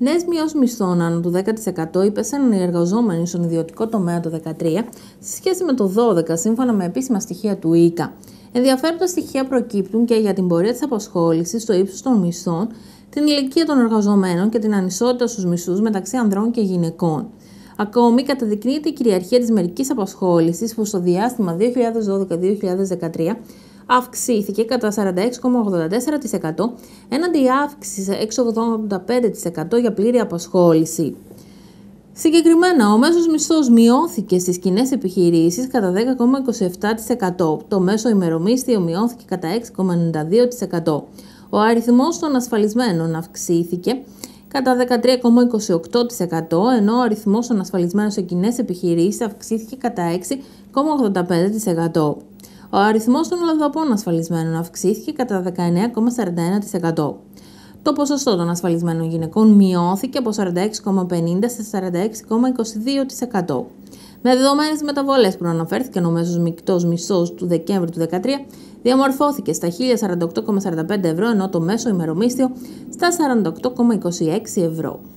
Νέες μειώσεις μισθών άνω του 10% υπέσαν οι εργαζόμενοι στον ιδιωτικό τομέα το 2013 σε σχέση με το 2012, σύμφωνα με επίσημα στοιχεία του ΙΚΑ. Ενδιαφέροντα στοιχεία προκύπτουν και για την πορεία της απασχόλησης, το ύψος των μισθών, την ηλικία των εργαζομένων και την ανισότητα στους μισθούς μεταξύ ανδρών και γυναικών. Ακόμη, καταδεικνύεται η κυριαρχία της μερικής απασχόλησης που στο διάστημα 2012-2013 αυξήθηκε κατά 46,84% έναντι αύξηση 6,85% για πλήρη απασχόληση. Συγκεκριμένα, ο μέσος μισθός μειώθηκε στις κοινές επιχειρήσεις κατά 10,27%. Το μέσο ημερομίσθιο μειώθηκε κατά 6,92%. Ο αριθμός των ασφαλισμένων αυξήθηκε κατά 13,28% ενώ ο αριθμός των ασφαλισμένων σε κοινές επιχειρήσεις αυξήθηκε κατά 6,85%. Ο αριθμός των λαδαπών ασφαλισμένων αυξήθηκε κατά 19,41%. Το ποσοστό των ασφαλισμένων γυναικών μειώθηκε από 46,50% σε 46,22%. Με δεδομένες μεταβολές μεταβολέ που αναφέρθηκαν ο μέσος μεικτός μισθός του Δεκέμβρη του 2013 διαμορφώθηκε στα 1048,45 ευρώ, ενώ το μέσο ημερομίσθιο στα 48,26 ευρώ.